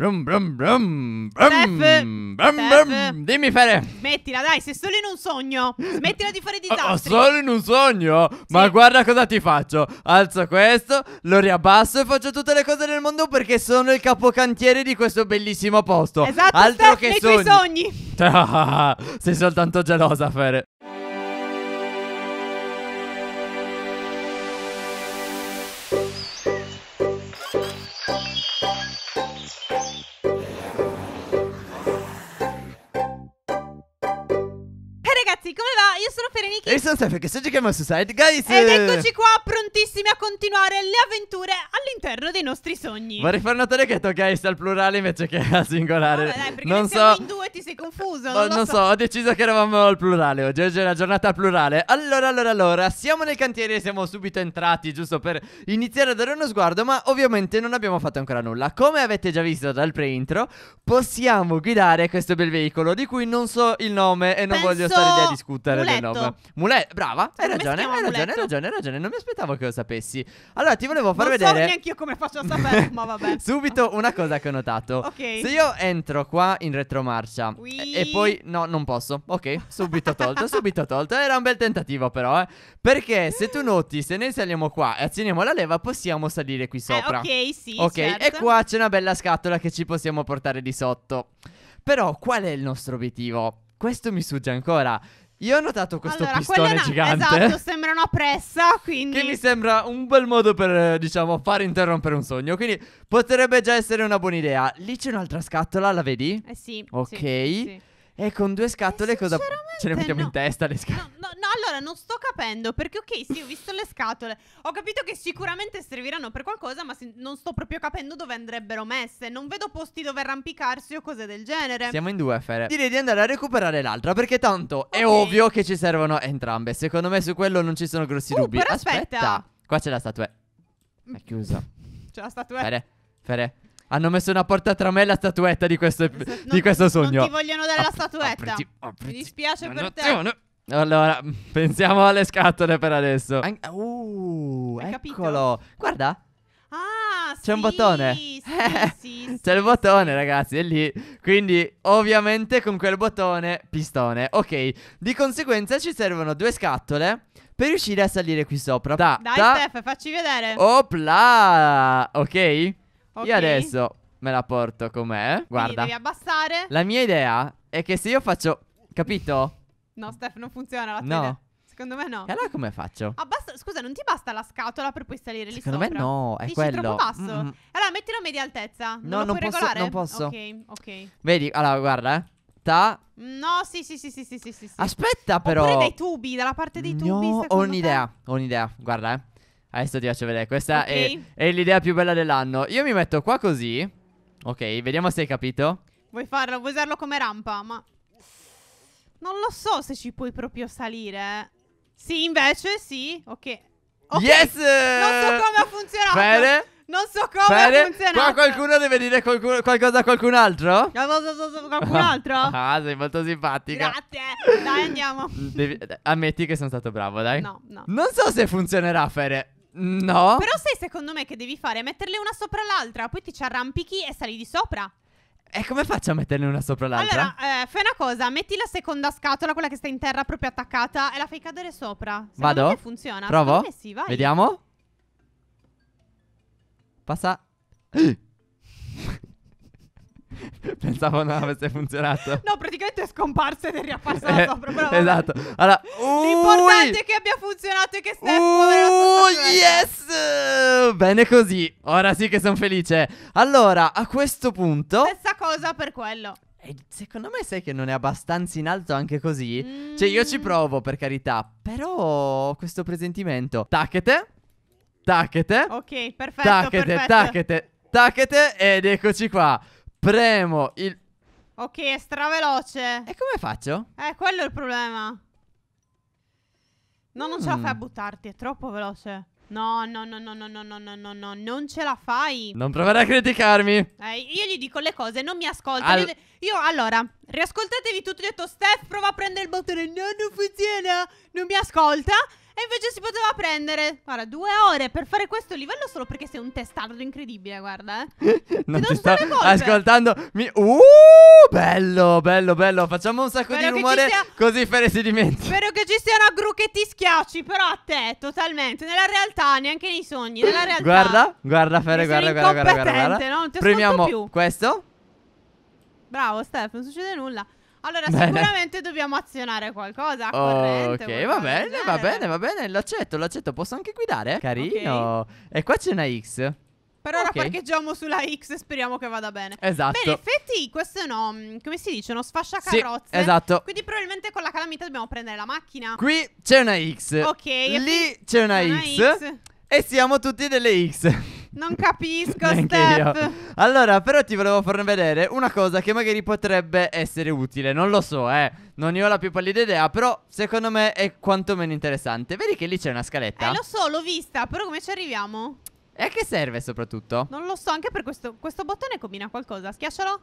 Brum, brum, brum, brum, brum, Dimmi Fere Smettila dai, sei solo in un sogno Smettila di fare disastri oh, oh, Solo in un sogno? Sì. Ma guarda cosa ti faccio Alzo questo, lo riabbasso e faccio tutte le cose del mondo Perché sono il capocantiere di questo bellissimo posto Esatto, Altro Steph, che nei sogni. tuoi sogni Sei soltanto gelosa Fere essere Niki. E sono Steph, che se giochiamo su Society Guys. Ed eccoci qua, prontissimi a continuare le avventure all'interno dei nostri sogni. Vorrei far notare che tocca guys al plurale invece che al singolare. Vabbè, dai, perché non so... in due ti sei confuso. Boh, non, non so. so. ho deciso che eravamo al plurale. Oggi è la giornata al plurale. Allora, allora, allora, siamo nel cantiere, siamo subito entrati giusto per iniziare a dare uno sguardo, ma ovviamente non abbiamo fatto ancora nulla. Come avete già visto dal pre-intro, possiamo guidare questo bel veicolo di cui non so il nome e non Penso... voglio stare lì a discutere muletto. del nome. Brava. Mulet, brava. Hai ragione, hai ragione, hai ragione, hai ragione. Non mi aspettavo che lo sapessi. Allora, ti volevo far non vedere. Non so neanche io come faccio a sapere, ma vabbè. Subito una cosa che ho notato. ok. Se io entro qua in retromarcia oui. e, poi no, non posso. Ok, subito tolto, subito tolto. Era un bel tentativo però, eh. Perché se tu noti, se noi saliamo qua e azioniamo la leva, possiamo salire qui eh, sopra. Eh, ok, sì, Ok, certo. e qua c'è una bella scatola che ci possiamo portare di sotto. Però qual è il nostro obiettivo? Questo mi sugge ancora. Io ho notato questo allora, pistone una... gigante. Esatto, sembra una pressa, quindi... Che mi sembra un bel modo per, eh, diciamo, far interrompere un sogno. Quindi potrebbe già essere una buona idea. Lì c'è un'altra scatola, la vedi? Eh sì. Ok. Sì, sì. E con due scatole cosa ce le mettiamo no. in testa le scatole? No, no, no, allora non sto capendo perché ok, sì, ho visto le scatole, ho capito che sicuramente serviranno per qualcosa, ma si- non sto proprio capendo dove andrebbero messe, non vedo posti dove arrampicarsi o cose del genere. Siamo in due, Fere. Direi di andare a recuperare l'altra perché tanto okay. è ovvio che ci servono entrambe. Secondo me su quello non ci sono grossi uh, dubbi. Aspetta. aspetta. Qua c'è la statua. È chiusa. C'è la statua. Fere, Fere. Hanno messo una porta tra me e la statuetta di questo, esatto, non, questo sogno. Non ti vogliono dare la statuetta. Apriti, apriti. Mi dispiace per te. No. Allora, pensiamo alle scatole per adesso. Uh, eccolo. Capito? Guarda. Ah, C'è sì, un bottone. Sì, sì, C'è il bottone, ragazzi, è lì. Quindi, ovviamente, con quel bottone, pistone. Ok, di conseguenza ci servono due scatole per riuscire a salire qui sopra. Da, Dai, da. Steph, facci vedere. Opla! Ok. Okay. Io adesso me la porto con Guarda. Quindi devi abbassare. La mia idea è che se io faccio... Capito? No, Steph, non funziona la tele. No. Secondo me no. E allora come faccio? Abbassa, scusa, non ti basta la scatola per poi salire Secondo lì sopra? Secondo me no, è Dici quello. troppo basso. Mm -hmm. Allora mettilo a media altezza. Non no, lo non puoi posso, regolare? non posso. Ok, ok. Vedi, allora guarda, eh. Ta. No, sì, sì, sì, sì, sì, sì, sì. Aspetta però. Oppure dai tubi, dalla parte dei tubi, No, ho un'idea, ho un'idea. Guarda, eh. Adesso ti faccio vedere. Questa okay. è, è l'idea più bella dell'anno. Io mi metto qua così. Ok, vediamo se hai capito. Vuoi farlo? Vuoi usarlo come rampa? Ma. Non lo so se ci puoi proprio salire. Sì, invece, sì. Ok. okay. Yes! Non so come ha funzionato. Bene. Non so come Bene. funziona. Qua qualcuno deve dire qualcuno, qualcosa a qualcun altro? Qualcun altro? ah, sei molto simpatica. Grazie. Dai, andiamo. Devi, ammetti che sono stato bravo, dai. No, no. Non so se funzionerà, Fere. No. Però sai secondo me che devi fare? Metterle una sopra l'altra, poi ti ci arrampichi e sali di sopra. E come faccio a metterne una sopra l'altra? Allora, eh, fai una cosa, metti la seconda scatola, quella che sta in terra proprio attaccata, e la fai cadere sopra. Secondo Vado? funziona. Provo? Secondo me sì, vai. Vediamo. Passa. Pensavo non avesse funzionato. No, praticamente è scomparsa ed è riapparsa eh, sopra. Bravo. Esatto. Allora, L'importante è che abbia funzionato e che Steph Oh, yes! Bene così. Ora sì che sono felice. Allora, a questo punto Stessa cosa per quello. secondo me sai che non è abbastanza in alto anche così? Mm. Cioè io ci provo per carità, però ho questo presentimento. Tacchete. Tacchete. Ok, perfetto, Tacchete, perfetto. tacchete, tacchete ed eccoci qua. Premo il... Ok, è straveloce. E come faccio? Eh, quello è il problema. No, non mm. ce la mm. fai a buttarti, è troppo veloce. No, no, no, no, no, no, no, no, no, no, non ce la fai. Non provare a criticarmi. Eh, io gli dico le cose, non mi ascolta. Al... io, allora, riascoltatevi tutto. Ho detto, Steph, prova a prendere il bottone. No, non funziona. Non mi ascolta. E invece si poteva prendere, guarda, due ore per fare questo livello solo perché sei un testardo incredibile, guarda. Eh. non ci ti sto ascoltando. Mi... Uh, bello, bello, bello. Facciamo un sacco Spero di rumore sia... così Fere si dimentica. Spero che ci sia una gru che ti schiacci, però a te, totalmente. Nella realtà, neanche nei sogni, nella realtà. Guarda, guarda Fere, guarda, guarda, guarda, guarda, guarda. No? Non ti Premiamo più. questo. Bravo, Steph, non succede nulla. Allora, bene. sicuramente dobbiamo azionare qualcosa. Corrente, ok, qualcosa va bene, va bene, va bene. L'accetto, l'accetto. Posso anche guidare? Carino. Okay. E qua c'è una X. Per ora okay. parcheggiamo sulla X e speriamo che vada bene. Esatto. Beh, in effetti questo è uno, mm, come si dice, uno sfasciacarrozze. Sì, esatto. Quindi probabilmente con la calamita dobbiamo prendere la macchina. Qui c'è una X. Ok. Lì c'è una, una X, X. E siamo tutti delle X. Non capisco, Steph. Allora, però ti volevo far vedere una cosa che magari potrebbe essere utile. Non lo so, eh. Non ne ho la più pallida idea, però secondo me è quantomeno interessante. Vedi che lì c'è una scaletta? Eh, lo so, l'ho vista, però come ci arriviamo? E a che serve soprattutto? Non lo so, anche per questo, questo bottone combina qualcosa. Schiaccialo.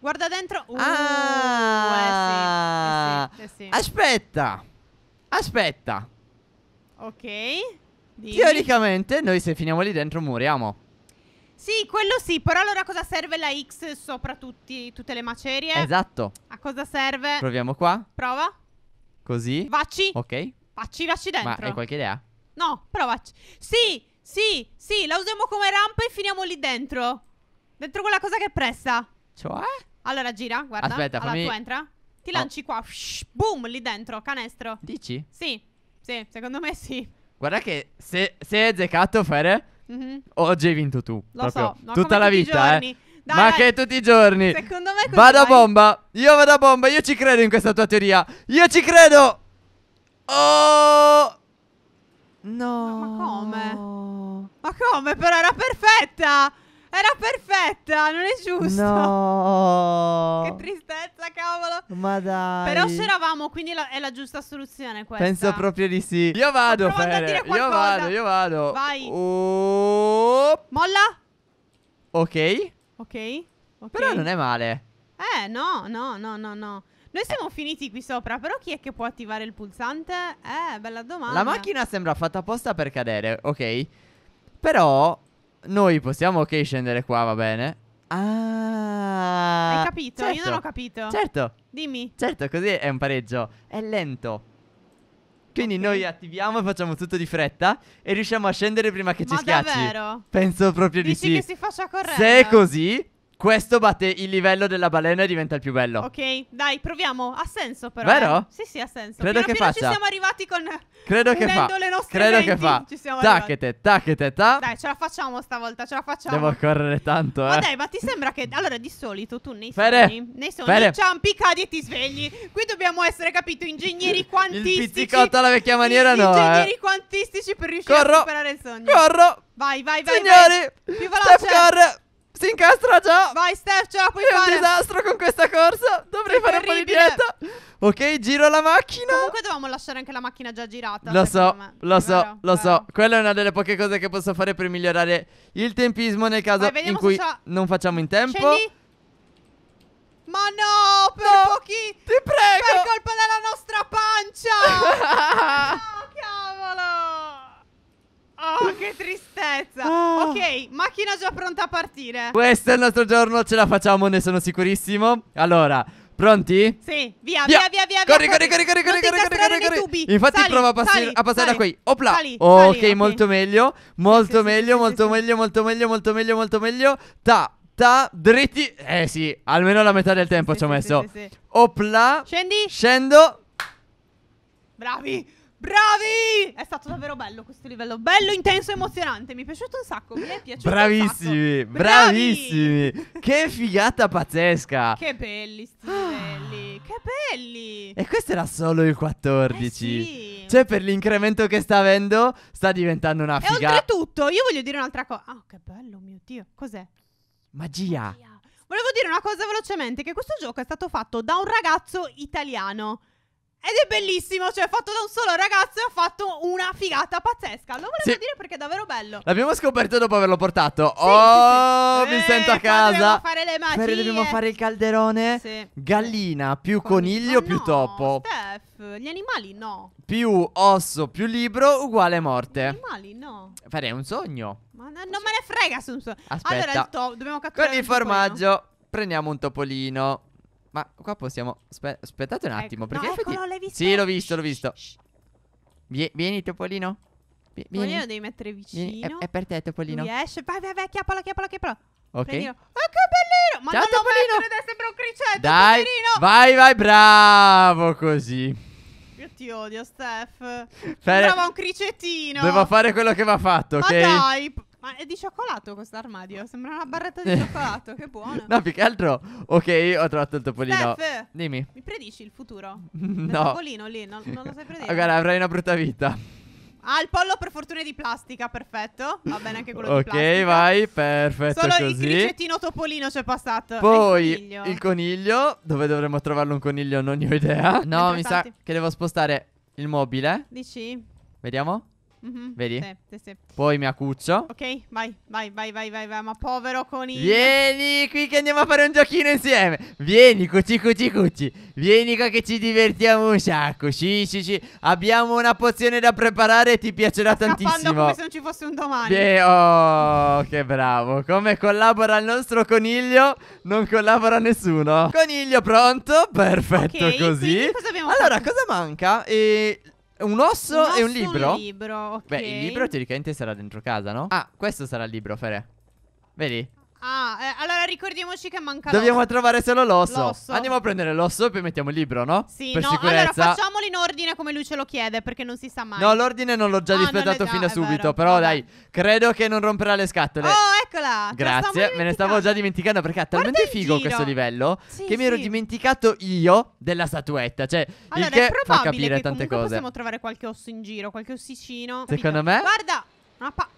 Guarda dentro. Uh, ah, eh sì, eh sì, eh sì. Aspetta. Aspetta. Ok. Dimmi. Teoricamente noi se finiamo lì dentro moriamo. Sì, quello sì, però allora cosa serve la X sopra tutti, tutte le macerie? Esatto. A cosa serve? Proviamo qua. Prova. Così. Vacci. Ok. Facci, vacci dentro. Ma hai qualche idea? No, provaci. Sì, sì, sì, la usiamo come rampa e finiamo lì dentro. Dentro quella cosa che è pressa. Cioè? Allora gira, guarda. Aspetta, allora, fammi... tu entra. Ti lanci oh. qua. Shhh, boom, lì dentro, canestro. Dici? Sì, sì, secondo me sì. Guarda che se, se hai azzeccato Fere, mm-hmm. oggi hai vinto tu. Lo so, ma tutta la vita, eh. Dai, ma dai. che tutti i giorni. Secondo me così Vado a bomba. Io vado a bomba. Io ci credo in questa tua teoria. Io ci credo. Oh. No. Ma come? Ma come? Però era perfetta. Era perfetta, non è giusto. No. Che tristezza. Ma dai. Però se eravamo, quindi la- è la giusta soluzione questa. Penso proprio di sì. Io vado, Fede. Io vado, io vado. Vai. Oh, Molla? ok. Ok. ok. Però non è male. Eh, no, no, no, no, no. Noi siamo finiti qui sopra, però chi è che può attivare il pulsante? Eh, bella domanda. La macchina sembra fatta apposta per cadere, ok? Però noi possiamo ok scendere qua, va bene? Ah. Hai capito? Certo. Io non certo. ho capito. Certo. Dimmi. Certo, così è un pareggio. È lento. Quindi okay. noi attiviamo e facciamo tutto di fretta e riusciamo a scendere prima che Ma ci schiacci. Ma davvero? Penso proprio Dici di sì. Dici che si faccia corretta. Se è così, questo batte il livello della balena e diventa il più bello. Ok, dai, proviamo. Ha senso però. Vero? Eh? Sì, sì, ha senso. Credo piano che piano faccia. ci siamo arrivati con Credo che fa. le nostre Credo menti. che fa. Ci siamo tacchete, tacchete, ta. Dai, ce la facciamo stavolta, ce la facciamo. Devo correre tanto, eh. Ma dai, ma ti sembra che allora di solito tu nei Fere. sogni, nei sogni Fere. ciampi, cadi e ti svegli. Qui dobbiamo essere, capito, ingegneri quantistici. il pizzicotto alla vecchia maniera no, eh. Ingegneri eh. quantistici per riuscire corro, a superare il sogno. Corro. Vai, vai, vai. Signori, vai. più veloce. Steph si incastra ah, già. Vai, Steph, ce la puoi È fare. È un disastro con questa corsa. Dovrei È fare terribile. un po' di diretta. Ok, giro la macchina. Comunque dovevamo lasciare anche la macchina già girata. Lo so, me. lo so, vero, lo vero. so. Quella è una delle poche cose che posso fare per migliorare il tempismo nel caso Vai, in cui non facciamo in tempo. Scendi. Ma no, per no, pochi. Ti prego. Per colpa della nostra pancia. no, cavolo. Oh, che tristezza. Ah. Ok, macchina già pronta a partire. Questo è il nostro giorno, ce la facciamo, ne sono sicurissimo. Allora, pronti? Sì, via, via, via, via. corri, corri, corri, corri, corri, corri, corri, corri, corri. Infatti sali, prova a, passi sali, a passare sali, da qui. Opla. Sali, ok, sali, molto meglio. Molto sì, meglio, sì, molto sì, meglio, molto meglio, molto meglio, molto meglio. Ta ta dritti. Eh sì, almeno la metà del tempo ci ho messo. Opla. Scendi. Scendo. Bravi. Bravi! È stato davvero bello questo livello. Bello, intenso, emozionante. Mi è piaciuto un sacco. Mi è piaciuto Bravissimi, bravissimi. che figata pazzesca. Che belli, sti belli. Che belli. E questo era solo il 14. Eh sì. Cioè, per l'incremento che sta avendo, sta diventando una figata. E oltretutto, io voglio dire un'altra cosa. Ah, oh, che bello, mio Dio. Cos'è? Magia. Magia. Volevo dire una cosa velocemente, che questo gioco è stato fatto da un ragazzo italiano. Ed è bellissimo, cioè fatto da un solo ragazzo e ha fatto una figata pazzesca. Lo volevo sì. dire perché è davvero bello. L'abbiamo scoperto dopo averlo portato. Sì, oh, sì, mi eh, sento a casa. Dobbiamo fare le magie. Però dobbiamo fare il calderone. Sì. Gallina più coniglio, oh, più no, topo. Steph, gli animali no. Più osso più libro uguale morte. Gli animali no. Farei un sogno. Ma no, non me ne frega su un sogno. Aspetta. Allora il topo, dobbiamo catturare Con il formaggio prendiamo un topolino. Ma qua possiamo Aspe Aspettate un attimo ecco. perché no, effetti... Sì l'ho visto l'ho visto Vieni, shh. Vieni Topolino Vieni lo devi mettere vicino è, è, per te Topolino Lui esce Vai vai vai chiapala chiapala chiapala Ok Prendilo. Oh ah, che bellino Ma Ciao, non Topolino. lo mettere ed è un cricetto Dai Topolino. Vai vai bravo così io ti odio, Steph. Fare... Sembrava un cricettino. Devo fare quello che va fatto, ok? Ma dai, ma è di cioccolato questo armadio? Sembra una barretta di cioccolato, che buono. No, più che altro. Ok, ho trovato il topolino. Steph, Dimmi. Mi predici il futuro? no. Il topolino lì, non, non lo sai predire. Guarda, avrai una brutta vita. Ah, il pollo per fortuna è di plastica, perfetto. Va bene anche quello okay, di plastica. Ok, vai, perfetto Solo così. il ricettino topolino c'è passato. Poi il coniglio. il coniglio. dove dovremmo trovarlo un coniglio non ne ho idea. No, mi sa che devo spostare il mobile. Dici? Vediamo. Mm-hmm. Vedi? Sì, sì, sì. Poi mi accuccio. Ok, vai, vai, vai, vai, vai, vai. Ma povero coniglio. Vieni qui che andiamo a fare un giochino insieme. Vieni, cucci, cucci, cucci. Vieni qua che ci divertiamo un sacco. Sì, sì, sì. Abbiamo una pozione da preparare e ti piacerà Sto tantissimo. come se non ci fosse un domani. Beh, oh, che bravo. Come collabora il nostro coniglio, non collabora nessuno. Coniglio pronto, perfetto okay, così. Cosa allora, fatto? cosa manca? Eh, un osso, un osso e un libro? Un libro, ok. Beh, il libro teoricamente sarà dentro casa, no? Ah, ah questo sarà il libro, Fere. Vedi? Ah, eh, allora ricordiamoci che manca Dobbiamo trovare solo l'osso. l'osso. Andiamo a prendere l'osso e poi mettiamo il libro, no? Sì, per no, sicurezza. allora facciamolo in ordine come lui ce lo chiede, perché non si sa mai. No, l'ordine non l'ho già ah, fin da subito, vero, però dai, credo che non romperà le scatole. Oh, eccola! Grazie, me ne stavo già dimenticando perché è talmente figo giro. questo livello sì, che mi ero dimenticato io della statuetta, cioè allora, il che fa capire che tante cose. possiamo trovare qualche osso in giro, qualche ossicino. Secondo me? Guarda, una pa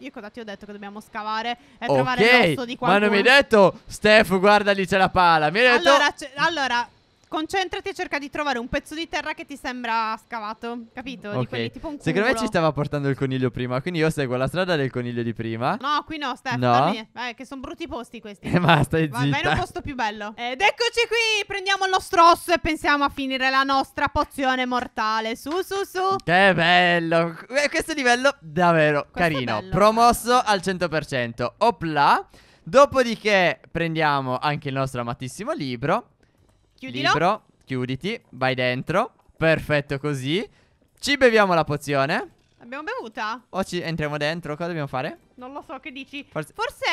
io cosa ti ho detto che dobbiamo scavare e okay, trovare l'osso di qualcuno? Ma non mi hai detto, Steph, guarda lì c'è la pala. Mi hai detto. Allora, allora Concentrati e cerca di trovare un pezzo di terra che ti sembra scavato, capito? Okay. Di quelli, tipo un Secondo me ci stava portando il coniglio prima, quindi io seguo la strada del coniglio di prima. No, qui no, Steph, no. Eh, che sono brutti posti questi. Eh, ma stai zitta. Vai in un posto più bello. Ed eccoci qui, prendiamo il nostro osso e pensiamo a finire la nostra pozione mortale. Su, su, su. Che bello. Eh, questo livello davvero Questo carino. Promosso al 100%. Opla. Dopodiché prendiamo anche il nostro amatissimo libro Chiudilo. Libro, chiuditi, vai dentro. Perfetto così. Ci beviamo la pozione. Abbiamo bevuta? O ci entriamo dentro, cosa dobbiamo fare? Non lo so, che dici? Forse... Forse...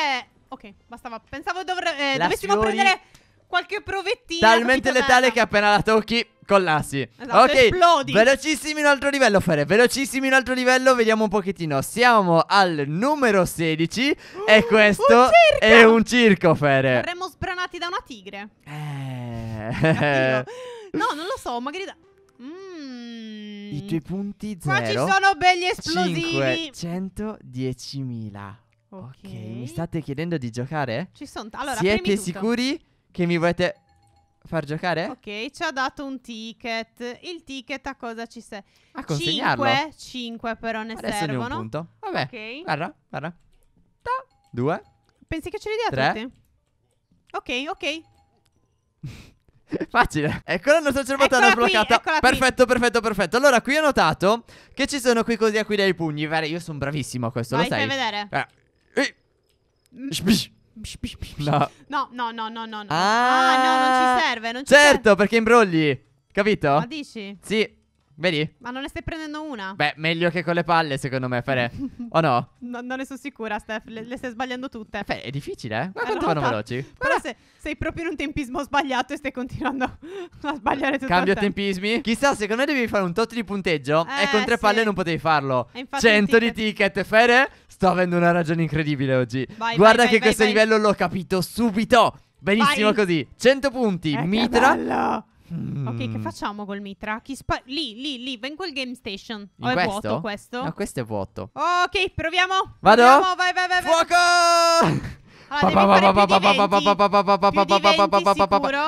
Ok, bastava. Pensavo dovre... eh, dovessimo fiori... prendere qualche provettina. Talmente letale che appena la tocchi collassi. Esatto, ok, esplodi. velocissimi un altro livello, Fere. Velocissimi un altro livello, vediamo un pochettino. Siamo al numero 16 uh, e questo un è un circo, Fere. Attaccati da una tigre. Eh. no, non lo so, magari da... Mm. I tuoi punti 0. Qua ci sono belli esplosivi. 510.000. Okay. ok, mi state chiedendo di giocare? Ci sono... T- allora, Siete sicuri che mi volete far giocare? Ok, ci ha dato un ticket. Il ticket a cosa ci serve? A consegnarlo. 5, 5 però ne Adesso servono. Adesso un punto. Vabbè. Ok. Guarda, guarda. 2. Pensi che ce li dia Tre. tutti? Ok, ok. Facile. Eccola la nostra cerbatana eccola sbloccata. Qui, perfetto, qui. perfetto, perfetto. Allora, qui ho notato che ci sono qui così a qui dai pugni. Vere, io sono bravissimo a questo, Vai, lo sai. Vai, vedere. Eh. Mm. No. no, no, no, no, no. Ah, ah no, non ci serve, non ci certo, serve. perché imbrogli. Capito? Ma dici? Sì. Vedi? Ma non ne stai prendendo una? Beh, meglio che con le palle, secondo me, Fere. o no? no? Non ne sono sicura, Steph. Le, le stai sbagliando tutte. Beh, è difficile, eh? Guarda quanto rotta. vanno veloci. Però se sei proprio in un tempismo sbagliato e stai continuando a sbagliare tutto. Cambio tempismi. Chissà, secondo me devi fare un tot di punteggio. Eh, e con tre eh, sì. palle non potevi farlo. 100 di ticket, Fere. Sto avendo una ragione incredibile oggi. Vai, Guarda vai, che vai, questo livello l'ho capito subito. Benissimo così. 100 punti, eh, Mitra. Mm. Ok, che facciamo col mitra? Spa- lì, lì, lì, in quel game station. Oh, è vuoto questo? No, questo è vuoto. ok, proviamo. Vado? Proviamo, vai, vai, vai. Fuoco! Ah,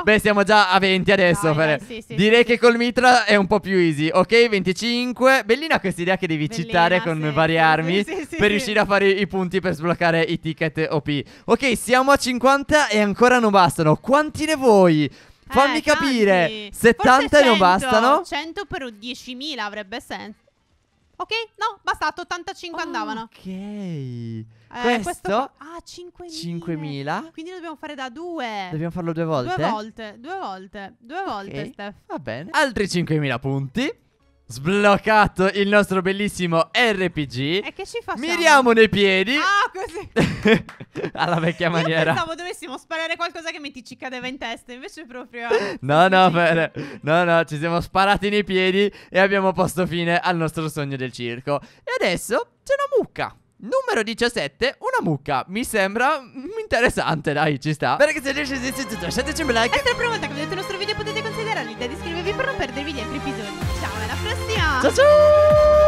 Beh, siamo già a 20 adesso. Dai, dai, sì, sì, Direi sì, che col mitra è un po' più easy. Ok, 25. Bellina questa idea che devi Bellina, citare con varie armi per riuscire a fare i punti per sbloccare i ticket OP. Ok, siamo a 50 e ancora non bastano. Quanti ne vuoi? Fammi eh, capire. tanti. 70 Forse non 100, bastano? 100 per 10.000 avrebbe senso. Ok, no, bastato, 85 andavano. Ok. Eh, questo, questo ah, 5.000. 5.000. Quindi dobbiamo fare da due. Dobbiamo farlo due volte. Due volte, due volte, due volte, Ok, Steph. Va bene. Altri 5.000 punti. Sbloccato il nostro bellissimo RPG. E che ci facciamo? Miriamo nei piedi. Ah, così. Alla vecchia maniera. Io pensavo dovessimo sparare qualcosa che mi ti ci cadeva in testa, invece proprio... no, no, per... no, no, ci siamo sparati nei piedi e abbiamo posto fine al nostro sogno del circo. E adesso c'è una mucca. Numero 17, una mucca. Mi sembra interessante, dai, ci sta. se riesci a ragazzi, adesso lasciateci un like. E se provate a vedete il nostro video potete considerare l'idea di iscrivervi per non perdervi gli altri episodi. Ciao, alla prossima! Ciao ciao!